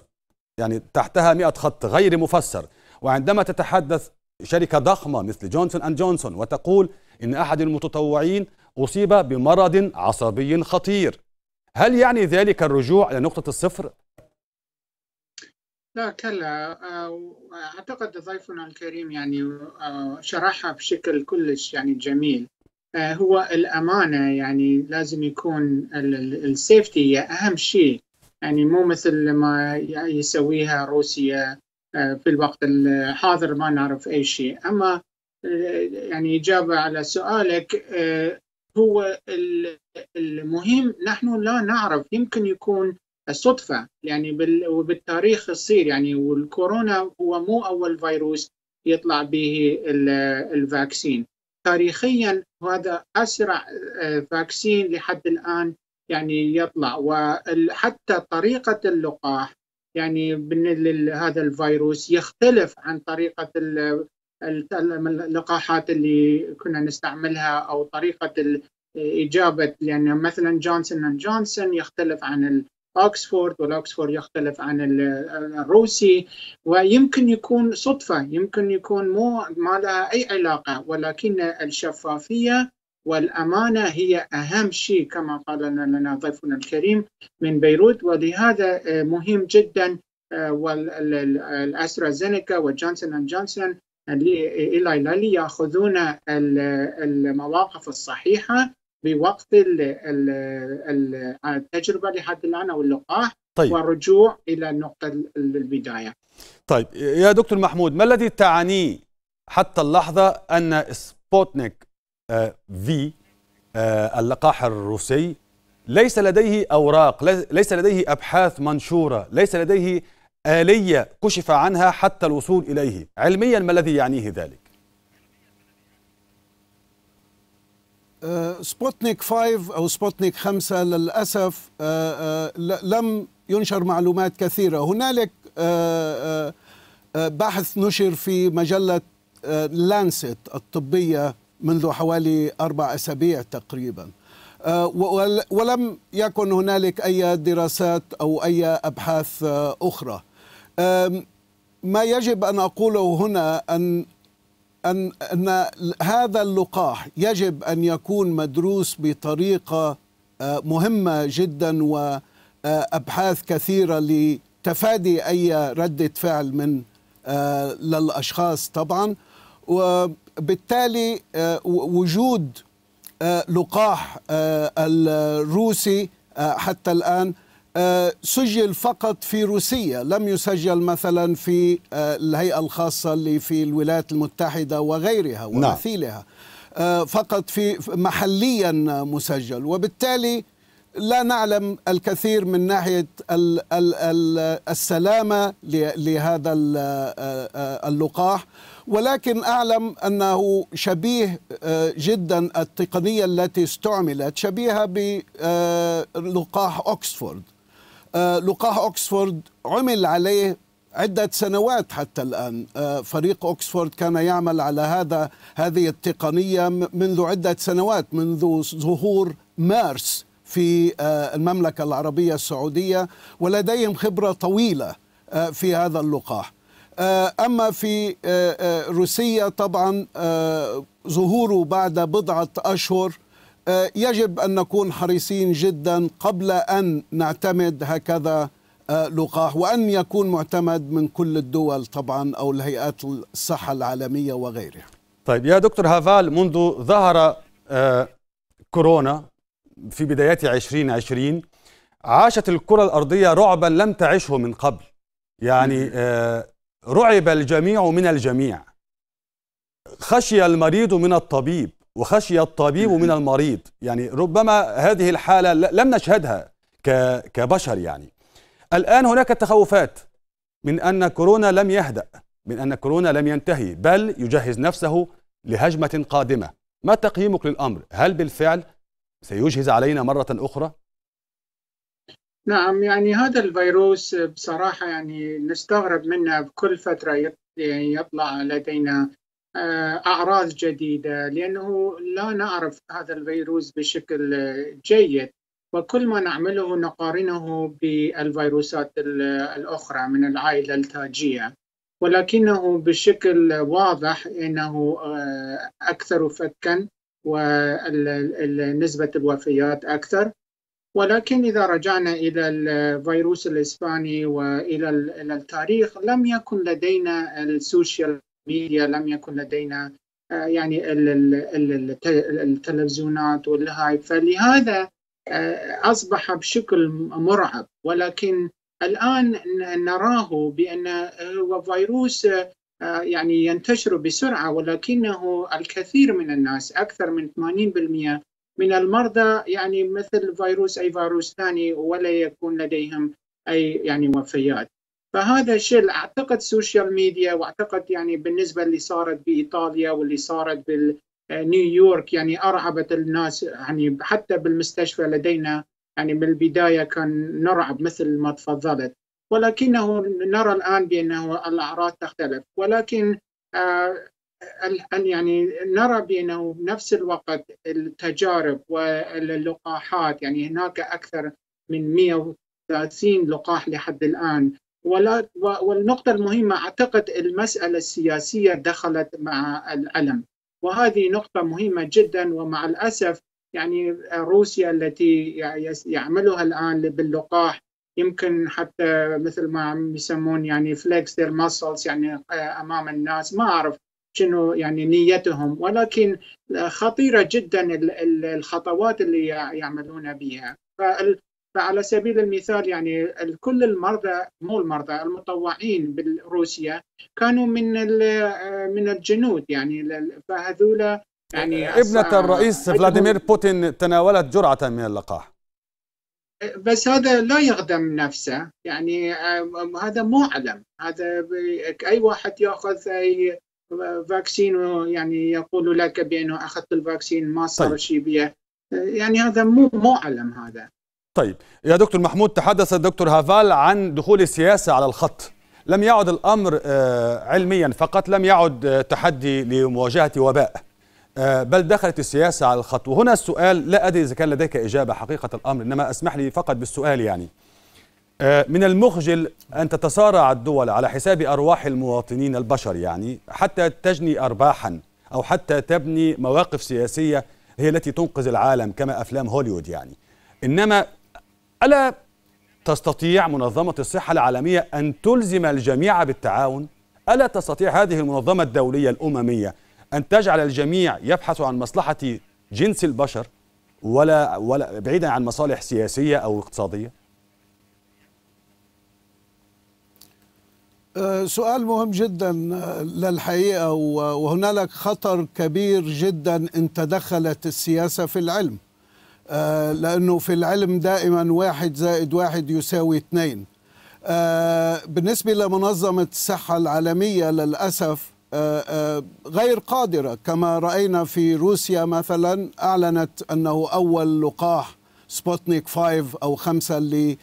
يعني تحتها 100 خط غير مفسر وعندما تتحدث شركة ضخمة مثل جونسون أند جونسون وتقول إن أحد المتطوعين أصيب بمرض عصبي خطير هل يعني ذلك الرجوع إلى نقطة الصفر؟ لا كلا أعتقد ضيفنا الكريم يعني شرحها بشكل كلش يعني جميل أه، هو الأمانة يعني لازم يكون السيفتي هي أهم شيء يعني مو مثل ما يسويها روسيا آه، في الوقت الحاضر ما نعرف أي شيء أما آه، يعني إجابة على سؤالك آه، هو المهم نحن لا نعرف يمكن يكون صدفه يعني وبالتاريخ يصير يعني والكورونا هو مو أول فيروس يطلع به الفاكسين تاريخيا هذا أسرع فاكسين لحد الآن يعني يطلع وحتى طريقة اللقاح يعني هذا الفيروس يختلف عن طريقه اللقاحات اللي كنا نستعملها او طريقه اجابه لان يعني مثلا جونسون اند جونسون يختلف عن الأكسفورد والاوكسفورد يختلف عن الروسي ويمكن يكون صدفه يمكن يكون مو ما لها اي علاقه ولكن الشفافيه والأمانة هي أهم شيء كما قال لنا ضيفنا الكريم من بيروت ولهذا آه، مهم جدا آه، والأسترازينيكا وجونسون أند جونسون إلى لالي يأخذون المواقف الصحيحة بوقت التجربة لحد الآن أو اللقاح طيب. والرجوع إلى نقطة البداية طيب يا دكتور محمود ما الذي تعنيه حتى اللحظة أن سبوتنيك في آه، آه، اللقاح الروسي ليس لديه أوراق ليس لديه أبحاث منشورة ليس لديه آلية كشف عنها حتى الوصول إليه علميا ما الذي يعنيه ذلك؟ آه، سبوتنيك 5 أو سبوتنيك 5 للأسف لم ينشر معلومات كثيرة هنالك بحث نشر في مجلة لانست الطبية منذ حوالي أربع أسابيع تقريبا آه، ولم يكن هنالك أي دراسات أو أي أبحاث آه، أخرى ما يجب أن أقوله هنا أن أن, أن هذا اللقاح يجب أن يكون مدروس بطريقة آه، مهمة جدا وأبحاث كثيرة لتفادي أي ردة فعل من للأشخاص طبعا بالتالي آه، وجود آه، لقاح آه، الروسي حتى الآن سجل فقط في روسيا لم يسجل مثلا في الهيئة الخاصة اللي في الولايات المتحدة وغيرها نعم. ومثيلها فقط في محليا مسجل وبالتالي لا نعلم الكثير من ناحية السلامة لهذا اللقاح ولكن أعلم أنه شبيه آه، جدا التقنية التي استعملت شبيهة بلقاح آه، أكسفورد آه، لقاح أكسفورد عمل عليه عدة سنوات حتى الآن فريق أكسفورد كان يعمل على هذا هذه التقنية منذ عدة سنوات منذ ظهور مارس في المملكة العربية السعودية ولديهم خبرة طويلة في هذا اللقاح آه، أما في آه، آه، روسيا طبعا ظهوره بعد بضعة أشهر يجب أن نكون حريصين جدا قبل أن نعتمد هكذا لقاح وأن يكون معتمد من كل الدول طبعا أو الهيئات الصحة العالمية وغيرها طيب يا دكتور هافال منذ ظهر كورونا في بدايات 2020 عاشت الكرة الأرضية رعبا لم تعشه من قبل يعني رعب الجميع من الجميع خشي المريض من الطبيب وخشي الطبيب من المريض يعني ربما هذه الحالة لم نشهدها كبشر يعني الآن هناك تخوفات من أن كورونا لم يهدأ من أن كورونا لم ينتهي بل يجهز نفسه لهجمة قادمة ما تقييمك للأمر هل بالفعل سيجهز علينا مرة أخرى نعم يعني هذا الفيروس بصراحة يعني نستغرب منه بكل فترة يعني يطلع لدينا آه، أعراض جديدة لأنه لا نعرف هذا الفيروس بشكل جيد وكل ما نعمله نقارنه بالفيروسات الأخرى من العائلة التاجية ولكنه بشكل واضح أنه آه، أكثر فكا ونسبة الوفيات أكثر ولكن إذا رجعنا إلى الفيروس الإسباني وإلى التاريخ لم يكن لدينا السوشيال ميديا لم يكن لدينا آه، يعني التلفزيونات والهاي فلهذا آه، أصبح بشكل مرعب ولكن الآن نراه بأن آه، هو فيروس يعني ينتشر بسرعة ولكنه الكثير من الناس أكثر من 80% من المرضى يعني مثل فيروس أي فيروس ثاني ولا يكون لديهم أي يعني وفيات فهذا الشيء أعتقد سوشيال ميديا وأعتقد يعني بالنسبة اللي صارت بإيطاليا واللي صارت بنيويورك يعني أرعبت الناس يعني حتى بالمستشفى لدينا يعني من البداية كان نرعب مثل ما تفضلت ولكنه نرى الآن بأنه الأعراض تختلف ولكن آه، أن يعني نرى بأنه بنفس الوقت التجارب واللقاحات يعني هناك أكثر من 130 لقاح لحد الآن ولا والنقطة المهمة أعتقد المسألة السياسية دخلت مع الألم وهذه نقطة مهمة جدا ومع الأسف يعني روسيا التي يعملها الآن باللقاح يمكن حتى مثل ما يسمون يعني فليكس their يعني آه، أمام الناس ما أعرف شنو يعني نيتهم ولكن خطيره جدا الخطوات اللي يعملون بها فعلى سبيل المثال يعني كل المرضى مو المرضى المطوعين بروسيا كانوا من من الجنود يعني فهذولا يعني آه، ابنة الرئيس فلاديمير بوتين تناولت جرعة من اللقاح بس هذا لا يخدم نفسه يعني آه، هذا مو علم هذا اي واحد ياخذ اي فاكسين يعني يقول لك بانه اخذت الفاكسين ما صار طيب. شيء بيه يعني هذا مو مو علم هذا طيب يا دكتور محمود تحدث الدكتور هافال عن دخول السياسه على الخط لم يعد الامر آه، علميا فقط لم يعد آه، تحدي لمواجهه وباء آه، بل دخلت السياسه على الخط وهنا السؤال لا ادري اذا كان لديك اجابه حقيقه الامر انما اسمح لي فقط بالسؤال يعني آه، من المخجل أن تتصارع الدول على حساب أرواح المواطنين البشر يعني حتى تجني أرباحا أو حتى تبني مواقف سياسية هي التي تنقذ العالم كما أفلام هوليوود يعني إنما ألا تستطيع منظمة الصحة العالمية أن تلزم الجميع بالتعاون؟ ألا تستطيع هذه المنظمة الدولية الأممية أن تجعل الجميع يبحث عن مصلحة جنس البشر ولا, ولا بعيدا عن مصالح سياسية أو اقتصادية؟ آه، سؤال مهم جدا آه، للحقيقه وهنالك خطر كبير جدا ان تدخلت السياسه في العلم آه، لانه في العلم دائما واحد زائد واحد يساوي اثنين بالنسبه لمنظمه الصحه العالميه للاسف غير قادره كما راينا في روسيا مثلا اعلنت انه اول لقاح سبوتنيك 5 او 5 اللي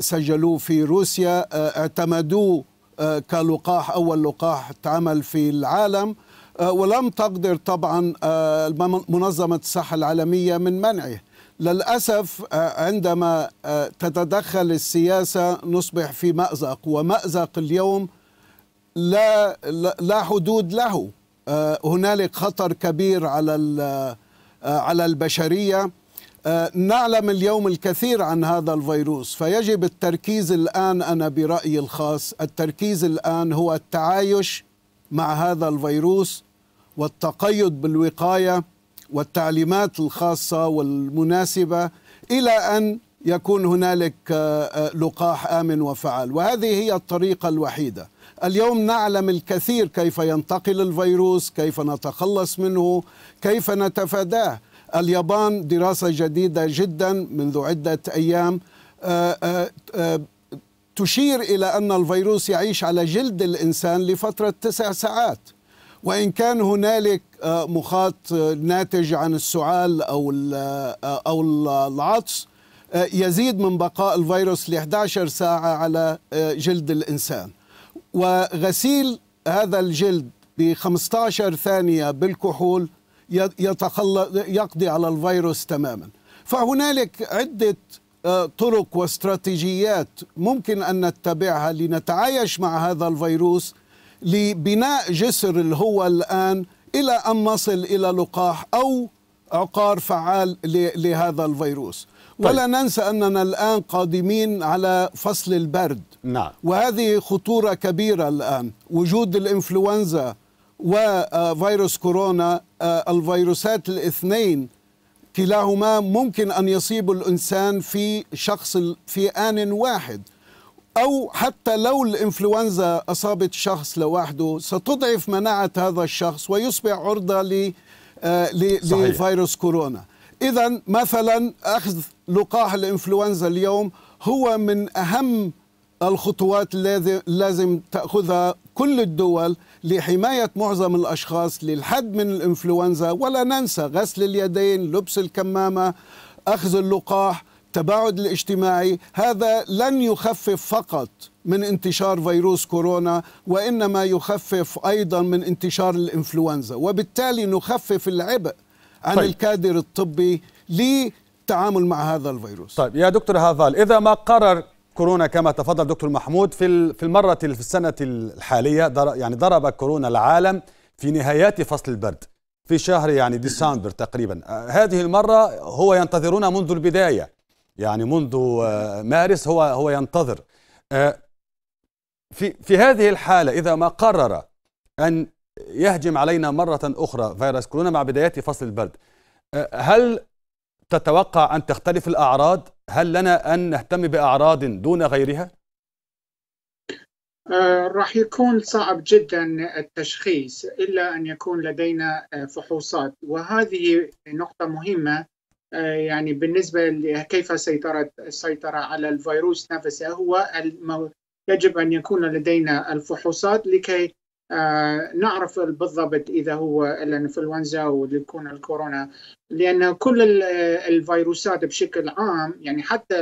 سجلوه في روسيا اعتمدوه آه، كلقاح أول لقاح اتعمل في العالم آه، ولم تقدر طبعا آه، منظمة الصحة العالمية من منعه للأسف عندما تتدخل السياسة نصبح في مأزق ومأزق اليوم لا, لا حدود له هنالك خطر كبير على على البشريه آه، نعلم اليوم الكثير عن هذا الفيروس فيجب التركيز الآن أنا برأيي الخاص التركيز الآن هو التعايش مع هذا الفيروس والتقيد بالوقاية والتعليمات الخاصة والمناسبة إلى أن يكون هنالك آه، آه، لقاح آمن وفعال وهذه هي الطريقة الوحيدة اليوم نعلم الكثير كيف ينتقل الفيروس كيف نتخلص منه كيف نتفاداه اليابان دراسة جديدة جدا منذ عدة أيام آه، آه، آه، تشير إلى أن الفيروس يعيش على جلد الإنسان لفترة تسع ساعات وإن كان هنالك مخاط ناتج عن السعال أو أو العطس يزيد من بقاء الفيروس ل 11 ساعة على جلد الإنسان وغسيل هذا الجلد ب 15 ثانية بالكحول يتخلص يقضي على الفيروس تماما فهنالك عدة آه، طرق واستراتيجيات ممكن أن نتبعها لنتعايش مع هذا الفيروس لبناء جسر اللي هو الآن إلى أن نصل إلى لقاح أو عقار فعال لهذا الفيروس طيب. ولا ننسى أننا الآن قادمين على فصل البرد نعم. وهذه خطورة كبيرة الآن وجود الإنفلونزا وفيروس كورونا آه، الفيروسات الاثنين كلاهما ممكن أن يصيب الإنسان في شخص في آن واحد أو حتى لو الإنفلونزا أصابت شخص لوحده ستضعف مناعة هذا الشخص ويصبح عرضة ل آه، لفيروس كورونا إذا مثلا أخذ لقاح الإنفلونزا اليوم هو من أهم الخطوات الذي لازم تأخذها كل الدول لحماية معظم الأشخاص للحد من الإنفلونزا ولا ننسى غسل اليدين لبس الكمامة أخذ اللقاح التباعد الاجتماعي هذا لن يخفف فقط من انتشار فيروس كورونا وانما يخفف ايضا من انتشار الانفلونزا وبالتالي نخفف العبء عن طيب. الكادر الطبي للتعامل مع هذا الفيروس. طيب يا دكتور هافال اذا ما قرر كورونا كما تفضل دكتور محمود في في المره في السنه الحاليه يعني ضرب كورونا العالم في نهايات فصل البرد في شهر يعني ديسمبر تقريبا آه، هذه المره هو ينتظرون منذ البدايه يعني منذ آه، مارس هو هو ينتظر آه، في في هذه الحاله اذا ما قرر ان يهجم علينا مره اخرى فيروس كورونا مع بدايات فصل البرد هل تتوقع ان تختلف الاعراض هل لنا أن نهتم بأعراض دون غيرها؟ آه، راح يكون صعب جدا التشخيص إلا أن يكون لدينا آه، فحوصات وهذه نقطة مهمة آه، يعني بالنسبة لكيف سيطرة السيطرة على الفيروس نفسه هو يجب أن يكون لدينا الفحوصات لكي آه، نعرف بالضبط اذا هو الانفلونزا ولا يكون الكورونا لان كل الفيروسات بشكل عام يعني حتى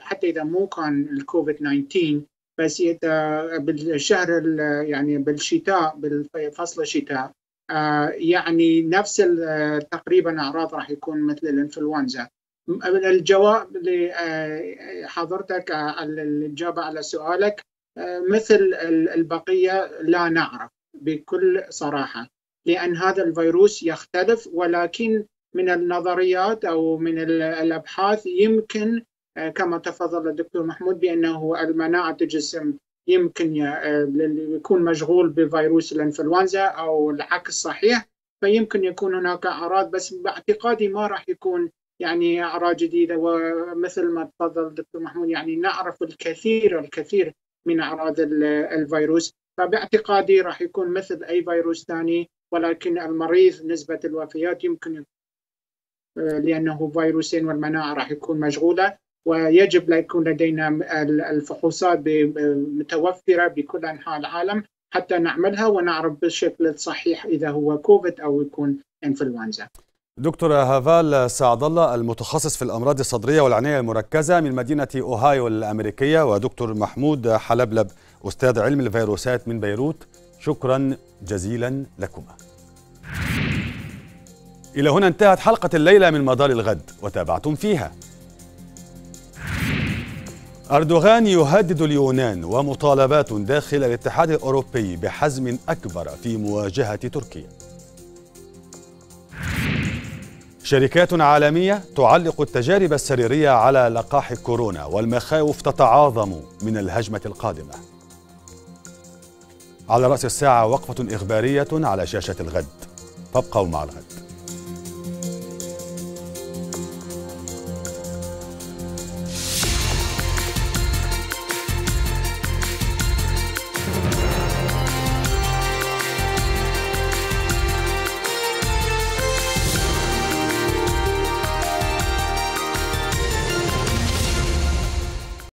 حتى اذا مو كان الكوفيد 19 بس اذا بالشهر يعني بالشتاء بالفصل الشتاء آه، يعني نفس تقريبا اعراض راح يكون مثل الانفلونزا الجواب لحضرتك آه، الاجابه على سؤالك مثل البقية لا نعرف بكل صراحة لأن هذا الفيروس يختلف ولكن من النظريات أو من الأبحاث يمكن آه، كما تفضل الدكتور محمود بأنه المناعة الجسم يمكن آه، يكون مشغول بفيروس الانفلونزا أو العكس صحيح فيمكن يكون هناك أعراض بس باعتقادي ما راح يكون يعني أعراض جديدة ومثل ما تفضل الدكتور محمود يعني نعرف الكثير الكثير من أعراض الفيروس فباعتقادي راح يكون مثل أي فيروس ثاني ولكن المريض نسبة الوفيات يمكن آه، لأنه فيروسين والمناعة راح يكون مشغولة ويجب لا يكون لدينا الفحوصات متوفرة بكل أنحاء العالم حتى نعملها ونعرف بالشكل الصحيح إذا هو كوفيد أو يكون إنفلونزا دكتور هافال سعد الله المتخصص في الامراض الصدريه والعنايه المركزه من مدينه اوهايو الامريكيه ودكتور محمود حلبلب استاذ علم الفيروسات من بيروت شكرا جزيلا لكما. الى هنا انتهت حلقه الليله من مدار الغد وتابعتم فيها أردوغان يهدد اليونان ومطالبات داخل الاتحاد الأوروبي بحزم أكبر في مواجهة تركيا شركات عالمية تعلق التجارب السريرية على لقاح كورونا والمخاوف تتعاظم من الهجمة القادمة على رأس الساعة وقفة إخبارية على شاشة الغد فابقوا مع الغد